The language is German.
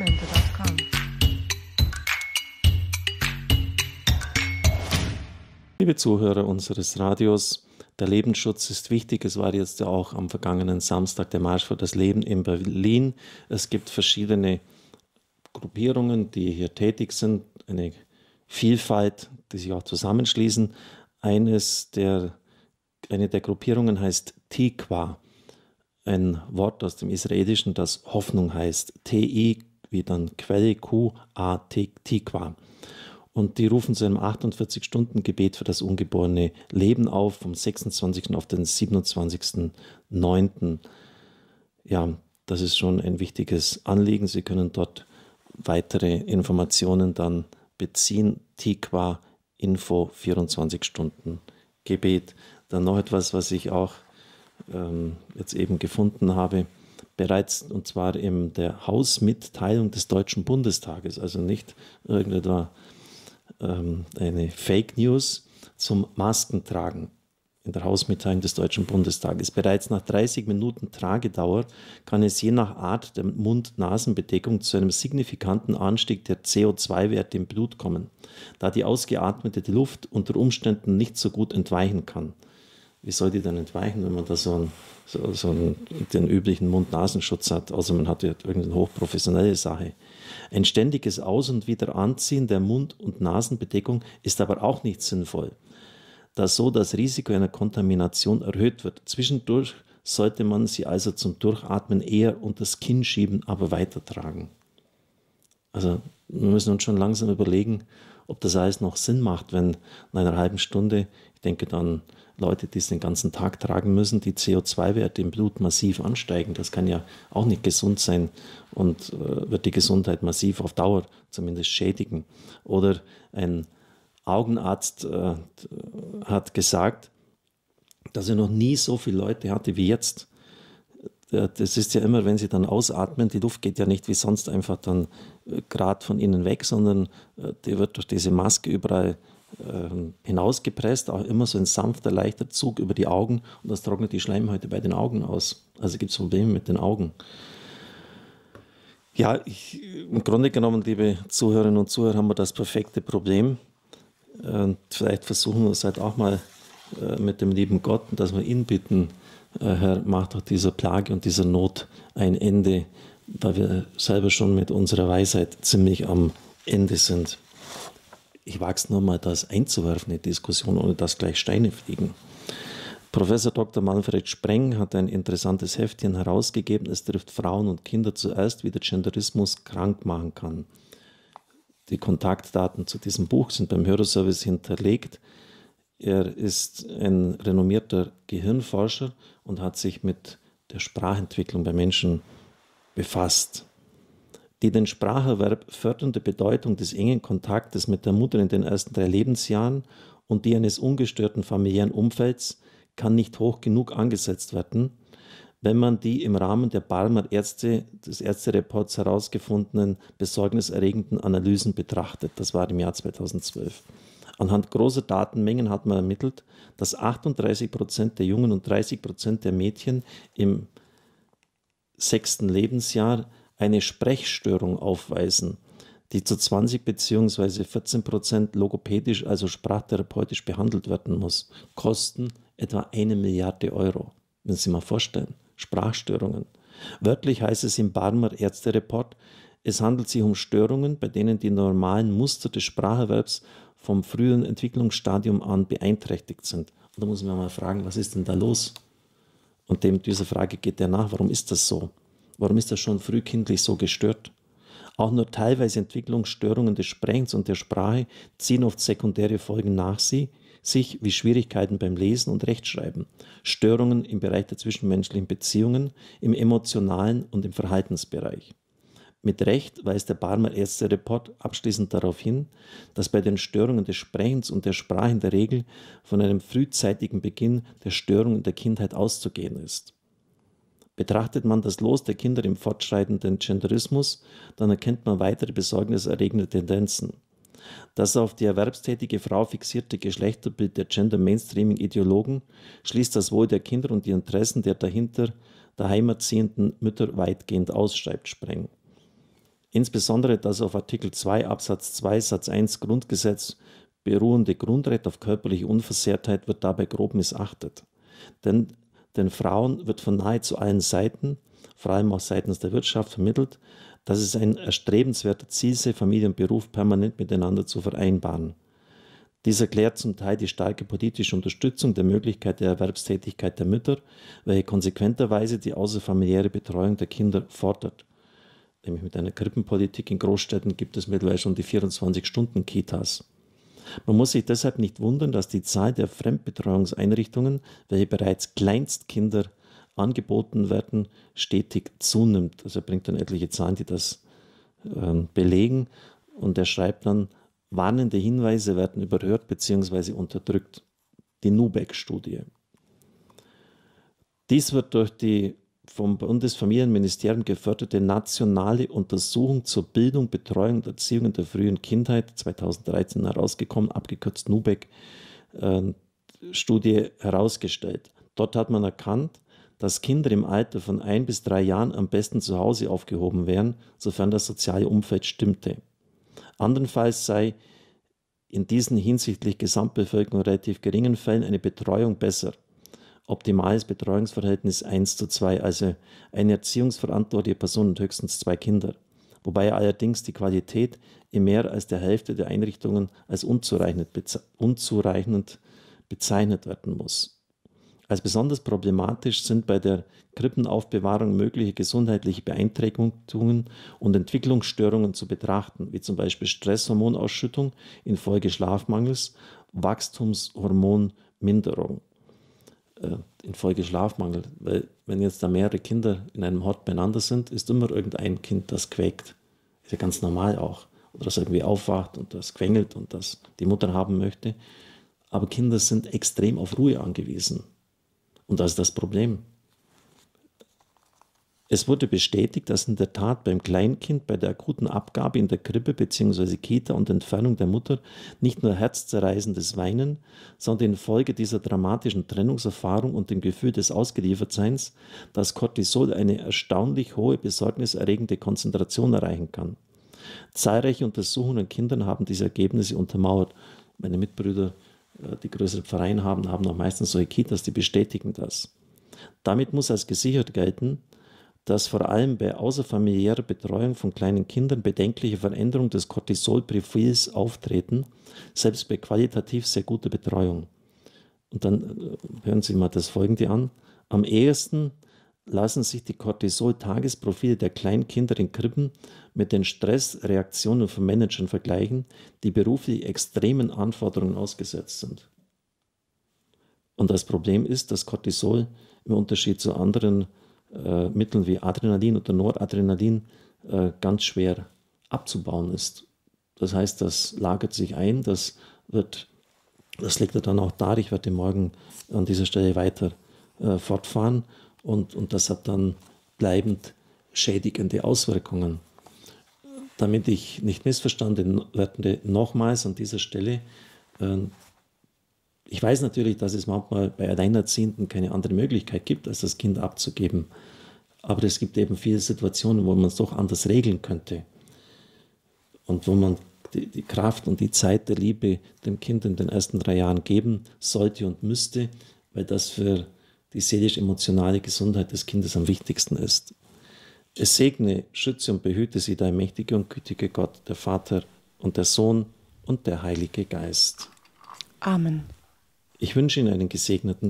Amanda.com. Liebe Zuhörer unseres Radios, der Lebensschutz ist wichtig. Es war jetzt ja auch am vergangenen Samstag der Marsch für das Leben in Berlin. Es gibt verschiedene Gruppierungen, die hier tätig sind, eine Vielfalt, die sich auch zusammenschließen. Eines der, eine der Gruppierungen heißt Tikwa, ein Wort aus dem Israelischen, das Hoffnung heißt. T-I-K-W-A wie dann Quelle Q A Tikva. Und die rufen zu einem 48-Stunden-Gebet für das ungeborene Leben auf, vom 26. auf den 27.09. Ja, das ist schon ein wichtiges Anliegen. Sie können dort weitere Informationen dann beziehen. Tikwa Info 24 Stunden Gebet. Dann noch etwas, was ich auch ähm, jetzt eben gefunden habe bereits und zwar in der Hausmitteilung des Deutschen Bundestages, also nicht irgendetwas ähm, eine Fake News zum Maskentragen in der Hausmitteilung des Deutschen Bundestages. Bereits nach 30 Minuten Tragedauer kann es je nach Art der Mund-Nasen-Bedeckung zu einem signifikanten Anstieg der CO2-Werte im Blut kommen, da die ausgeatmete Luft unter Umständen nicht so gut entweichen kann wie soll die denn entweichen, wenn man da so, einen, so, so einen, den üblichen Mund-Nasenschutz hat, außer also man hat ja irgendeine hochprofessionelle Sache. Ein ständiges Aus- und Wiederanziehen der Mund- und Nasenbedeckung ist aber auch nicht sinnvoll, da so das Risiko einer Kontamination erhöht wird. Zwischendurch sollte man sie also zum Durchatmen eher unter das Kinn schieben, aber weitertragen. Also wir müssen uns schon langsam überlegen, ob das alles noch Sinn macht, wenn in einer halben Stunde ich denke dann Leute, die es den ganzen Tag tragen müssen, die CO2-Werte im Blut massiv ansteigen. Das kann ja auch nicht gesund sein und äh, wird die Gesundheit massiv auf Dauer zumindest schädigen. Oder ein Augenarzt äh, hat gesagt, dass er noch nie so viele Leute hatte wie jetzt. Äh, das ist ja immer, wenn sie dann ausatmen, die Luft geht ja nicht wie sonst einfach dann äh, gerade von innen weg, sondern äh, die wird durch diese Maske überall ähm, hinausgepresst, auch immer so ein sanfter, leichter Zug über die Augen und das trocknet die Schleimhäute bei den Augen aus. Also gibt es Probleme mit den Augen. Ja, ich, im Grunde genommen, liebe Zuhörerinnen und Zuhörer, haben wir das perfekte Problem. Und vielleicht versuchen wir es halt auch mal äh, mit dem lieben Gott, dass wir ihn bitten, äh, Herr, mach doch dieser Plage und dieser Not ein Ende, weil wir selber schon mit unserer Weisheit ziemlich am Ende sind ich wage es nur mal, das einzuwerfen, eine Diskussion, ohne dass gleich Steine fliegen. Professor Dr. Manfred Spreng hat ein interessantes Heftchen herausgegeben, es trifft Frauen und Kinder zuerst, wie der Genderismus krank machen kann. Die Kontaktdaten zu diesem Buch sind beim Hörerservice hinterlegt. Er ist ein renommierter Gehirnforscher und hat sich mit der Sprachentwicklung bei Menschen befasst die den Spracherwerb fördernde Bedeutung des engen Kontaktes mit der Mutter in den ersten drei Lebensjahren und die eines ungestörten familiären Umfelds kann nicht hoch genug angesetzt werden, wenn man die im Rahmen der Barmer Ärzte, des Ärztereports herausgefundenen besorgniserregenden Analysen betrachtet. Das war im Jahr 2012. Anhand großer Datenmengen hat man ermittelt, dass 38 Prozent der Jungen und 30 Prozent der Mädchen im sechsten Lebensjahr eine Sprechstörung aufweisen, die zu 20 bzw. 14 Prozent logopädisch, also sprachtherapeutisch behandelt werden muss, kosten etwa eine Milliarde Euro. Wenn Sie sich mal vorstellen, Sprachstörungen. Wörtlich heißt es im Barmer Ärztereport, es handelt sich um Störungen, bei denen die normalen Muster des Spracherwerbs vom frühen Entwicklungsstadium an beeinträchtigt sind. Und da muss man mal fragen, was ist denn da los? Und dem, dieser Frage geht er nach, warum ist das so? Warum ist das schon frühkindlich so gestört? Auch nur teilweise Entwicklungsstörungen des Sprengs und der Sprache ziehen oft sekundäre Folgen nach sie, sich wie Schwierigkeiten beim Lesen und Rechtschreiben, Störungen im Bereich der zwischenmenschlichen Beziehungen, im emotionalen und im Verhaltensbereich. Mit Recht weist der Barmer erste report abschließend darauf hin, dass bei den Störungen des Sprechens und der Sprache in der Regel von einem frühzeitigen Beginn der Störungen in der Kindheit auszugehen ist. Betrachtet man das Los der Kinder im fortschreitenden Genderismus, dann erkennt man weitere besorgniserregende Tendenzen. Das auf die erwerbstätige Frau fixierte Geschlechterbild der Gender-Mainstreaming-Ideologen schließt das Wohl der Kinder und die Interessen der dahinter dahemerziehenden Mütter weitgehend ausschreibt, Spreng. Insbesondere das auf Artikel 2 Absatz 2 Satz 1 Grundgesetz beruhende Grundrecht auf körperliche Unversehrtheit wird dabei grob missachtet. Denn den Frauen wird von nahezu allen Seiten, vor allem auch seitens der Wirtschaft, vermittelt, dass es ein erstrebenswerter Ziel sei, Familie und Beruf permanent miteinander zu vereinbaren. Dies erklärt zum Teil die starke politische Unterstützung der Möglichkeit der Erwerbstätigkeit der Mütter, welche konsequenterweise die außerfamiliäre Betreuung der Kinder fordert. Nämlich mit einer Krippenpolitik in Großstädten gibt es mittlerweile schon die 24-Stunden-Kitas. Man muss sich deshalb nicht wundern, dass die Zahl der Fremdbetreuungseinrichtungen, welche bereits Kleinstkinder angeboten werden, stetig zunimmt. Also er bringt dann etliche Zahlen, die das äh, belegen. Und er schreibt dann, warnende Hinweise werden überhört bzw. unterdrückt. Die Nubeck-Studie. Dies wird durch die vom Bundesfamilienministerium geförderte Nationale Untersuchung zur Bildung, Betreuung und Erziehung in der frühen Kindheit 2013 herausgekommen, abgekürzt NUBEC, ähm, Studie herausgestellt. Dort hat man erkannt, dass Kinder im Alter von ein bis drei Jahren am besten zu Hause aufgehoben wären, sofern das soziale Umfeld stimmte. Andernfalls sei in diesen hinsichtlich Gesamtbevölkerung relativ geringen Fällen eine Betreuung besser optimales Betreuungsverhältnis 1 zu 2, also eine erziehungsverantwortliche Person und höchstens zwei Kinder. Wobei allerdings die Qualität in mehr als der Hälfte der Einrichtungen als unzureichend, beze unzureichend bezeichnet werden muss. Als besonders problematisch sind bei der Krippenaufbewahrung mögliche gesundheitliche Beeinträchtigungen und Entwicklungsstörungen zu betrachten, wie zum Beispiel Stresshormonausschüttung infolge Schlafmangels, Wachstumshormonminderung äh, infolge Schlafmangel. Weil wenn jetzt da mehrere Kinder in einem Hort beieinander sind, ist immer irgendein Kind, das quäkt. Ist ja ganz normal auch. Oder das irgendwie aufwacht und das quengelt und das die Mutter haben möchte. Aber Kinder sind extrem auf Ruhe angewiesen. Und das ist das Problem. Es wurde bestätigt, dass in der Tat beim Kleinkind bei der akuten Abgabe in der Krippe bzw. Kita und Entfernung der Mutter nicht nur herzzerreißendes Weinen, sondern infolge dieser dramatischen Trennungserfahrung und dem Gefühl des Ausgeliefertseins das Cortisol eine erstaunlich hohe besorgniserregende Konzentration erreichen kann. Zahlreiche Untersuchungen an Kindern haben diese Ergebnisse untermauert. Meine Mitbrüder, äh, die größere Vereine haben, haben auch meistens solche Kitas, die bestätigen das. Damit muss als gesichert gelten, dass vor allem bei außerfamiliärer Betreuung von kleinen Kindern bedenkliche Veränderungen des Cortisolprofils auftreten, selbst bei qualitativ sehr guter Betreuung. Und dann äh, hören Sie mal das folgende an. Am ehesten lassen sich die Cortisol-Tagesprofile der Kleinkinder in Krippen mit den Stressreaktionen von Managern vergleichen, die beruflich extremen Anforderungen ausgesetzt sind. Und das Problem ist, dass Cortisol im Unterschied zu anderen äh, Mitteln wie Adrenalin oder Noradrenalin äh, ganz schwer abzubauen ist. Das heißt, das lagert sich ein, das wird, das legt er dann auch dar. Ich werde morgen an dieser Stelle weiter äh, fortfahren und, und das hat dann bleibend schädigende Auswirkungen. Damit ich nicht missverstanden werde, nochmals an dieser Stelle äh, ich weiß natürlich, dass es manchmal bei Alleinerziehenden keine andere Möglichkeit gibt, als das Kind abzugeben. Aber es gibt eben viele Situationen, wo man es doch anders regeln könnte. Und wo man die, die, Kraft und die Zeit der Liebe dem Kind in den ersten drei Jahren geben sollte und müsste, weil das für die seelisch-emotionale Gesundheit des Kindes am wichtigsten ist. Es segne, schütze und behüte sie dein mächtiger und gütige Gott, der Vater und der Sohn und der Heilige Geist. Amen. Ich wünsche Ihnen einen gesegneten